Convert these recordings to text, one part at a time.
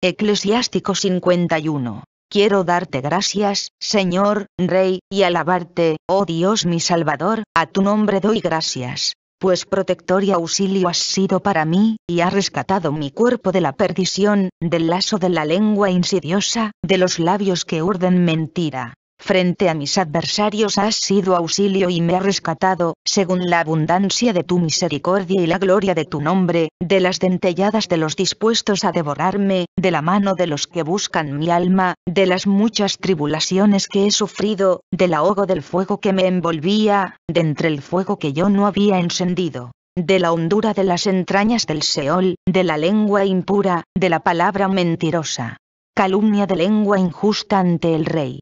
Eclesiástico 51. Quiero darte gracias, Señor, Rey, y alabarte, oh Dios mi Salvador, a tu nombre doy gracias. Pues protector y auxilio has sido para mí, y has rescatado mi cuerpo de la perdición, del lazo de la lengua insidiosa, de los labios que urden mentira frente a mis adversarios has sido auxilio y me has rescatado, según la abundancia de tu misericordia y la gloria de tu nombre, de las dentelladas de los dispuestos a devorarme, de la mano de los que buscan mi alma, de las muchas tribulaciones que he sufrido, del ahogo del fuego que me envolvía, de entre el fuego que yo no había encendido de la hondura de las entrañas del Seol, de la lengua impura, de la palabra mentirosa. Calumnia de lengua injusta ante el rey.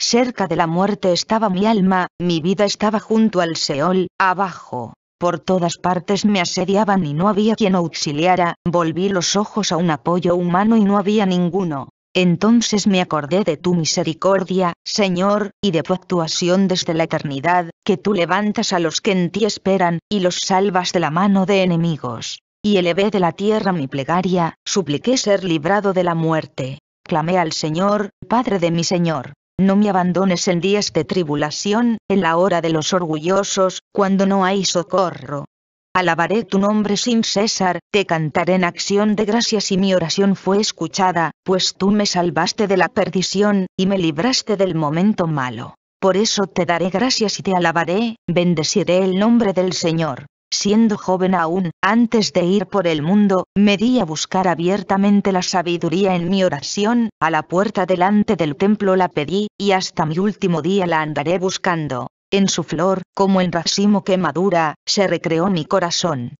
Cerca de la muerte estaba mi alma, mi vida estaba junto al Seol, abajo. Por todas partes me asediaban y no había quien auxiliara, volví los ojos a un apoyo humano y no había ninguno. Entonces me acordé de tu misericordia, Señor, y de tu actuación desde la eternidad, que tú levantas a los que en ti esperan, y los salvas de la mano de enemigos. Y elevé de la tierra mi plegaria, supliqué ser librado de la muerte. Clamé al Señor, Padre de mi Señor. No me abandones en días de tribulación, en la hora de los orgullosos, cuando no hay socorro. Alabaré tu nombre sin cesar, te cantaré en acción de gracias y mi oración fue escuchada, pues tú me salvaste de la perdición, y me libraste del momento malo. Por eso te daré gracias y te alabaré, bendeciré el nombre del Señor siendo joven aún, antes de ir por el mundo, me di a buscar abiertamente la sabiduría en mi oración, a la puerta delante del templo la pedí, y hasta mi último día la andaré buscando. En su flor, como en racimo que madura, se recreó mi corazón.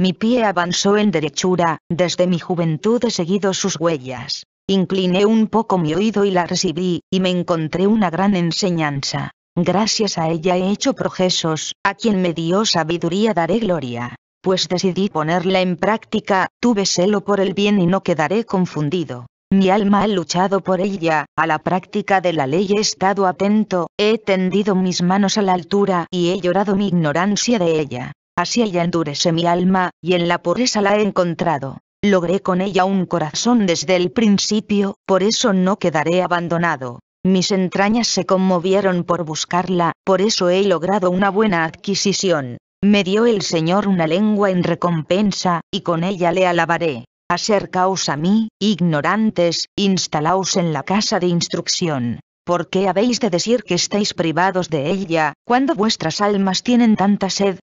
Mi pie avanzó en derechura, desde mi juventud he seguido sus huellas. Incliné un poco mi oído y la recibí, y me encontré una gran enseñanza. Gracias a ella he hecho progresos, a quien me dio sabiduría daré gloria. Pues decidí ponerla en práctica, tuve celo por el bien y no quedaré confundido. Mi alma ha luchado por ella, a la práctica de la ley he estado atento, he tendido mis manos a la altura y he llorado mi ignorancia de ella. Así ella endurece mi alma, y en la pureza la he encontrado. Logré con ella un corazón desde el principio, por eso no quedaré abandonado. Mis entrañas se conmovieron por buscarla, por eso he logrado una buena adquisición. Me dio el Señor una lengua en recompensa, y con ella le alabaré. Acercaos a mí, ignorantes, instalaos en la casa de instrucción. ¿Por qué habéis de decir que estáis privados de ella, cuando vuestras almas tienen tanta sed?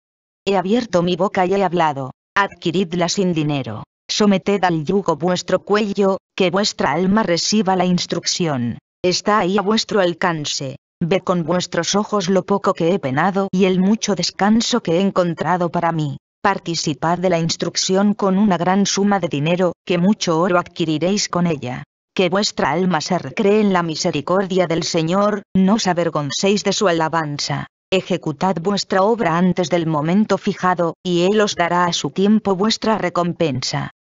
He abierto mi boca y he hablado. Adquiridla sin dinero. Someted al yugo vuestro cuello, que vuestra alma reciba la instrucción. Está ahí a vuestro alcance. Ve con vuestros ojos lo poco que he penado y el mucho descanso que he encontrado para mí. Participad de la instrucción con una gran suma de dinero, que mucho oro adquiriréis con ella. Que vuestra alma se recree en la misericordia del Señor, no os avergoncéis de su alabanza. Ejecutad vuestra obra antes del momento fijado, y Él os dará a su tiempo vuestra recompensa.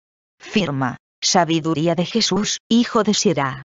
Firma. Sabiduría de Jesús, hijo de Sirá.